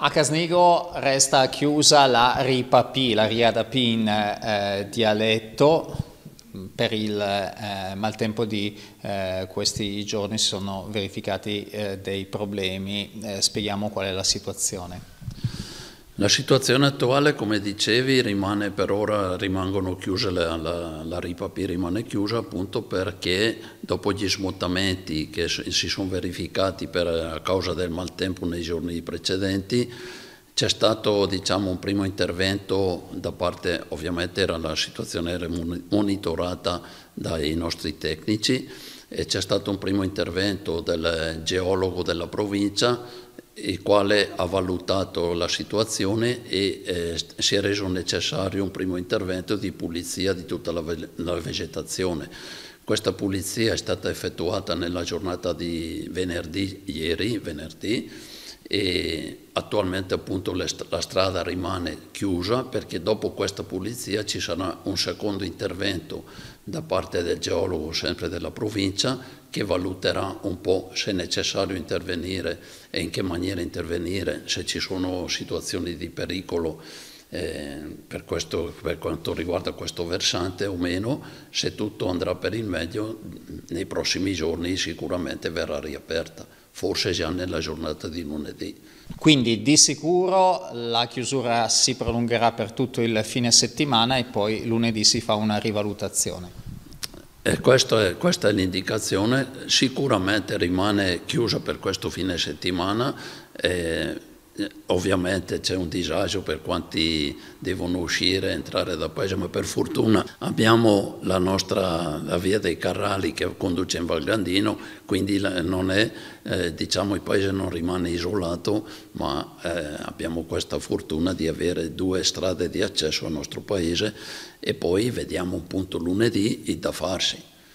A Casnigo resta chiusa la RIPA-P, la RIADA-P in eh, dialetto, per il eh, maltempo di eh, questi giorni si sono verificati eh, dei problemi, eh, spieghiamo qual è la situazione. La situazione attuale, come dicevi, rimane per ora, rimangono chiuse, la, la, la RIPAP rimane chiusa appunto perché dopo gli smottamenti che si sono verificati per, a causa del maltempo nei giorni precedenti, c'è stato diciamo, un primo intervento da parte, ovviamente era la situazione era monitorata dai nostri tecnici, e c'è stato un primo intervento del geologo della provincia il quale ha valutato la situazione e eh, si è reso necessario un primo intervento di pulizia di tutta la, ve la vegetazione. Questa pulizia è stata effettuata nella giornata di venerdì, ieri, venerdì, e attualmente appunto la strada rimane chiusa perché dopo questa pulizia ci sarà un secondo intervento da parte del geologo sempre della provincia che valuterà un po' se è necessario intervenire e in che maniera intervenire, se ci sono situazioni di pericolo eh, per, questo, per quanto riguarda questo versante o meno, se tutto andrà per il meglio, nei prossimi giorni sicuramente verrà riaperta, forse già nella giornata di lunedì. Quindi di sicuro la chiusura si prolungherà per tutto il fine settimana e poi lunedì si fa una rivalutazione. E eh, questa è, è l'indicazione, sicuramente rimane chiusa per questo fine settimana. Eh, eh, ovviamente c'è un disagio per quanti devono uscire e entrare dal paese, ma per fortuna abbiamo la nostra la via dei Carrali che conduce in Val Grandino, quindi non è, eh, diciamo, il paese non rimane isolato, ma eh, abbiamo questa fortuna di avere due strade di accesso al nostro paese e poi vediamo appunto lunedì il da farsi.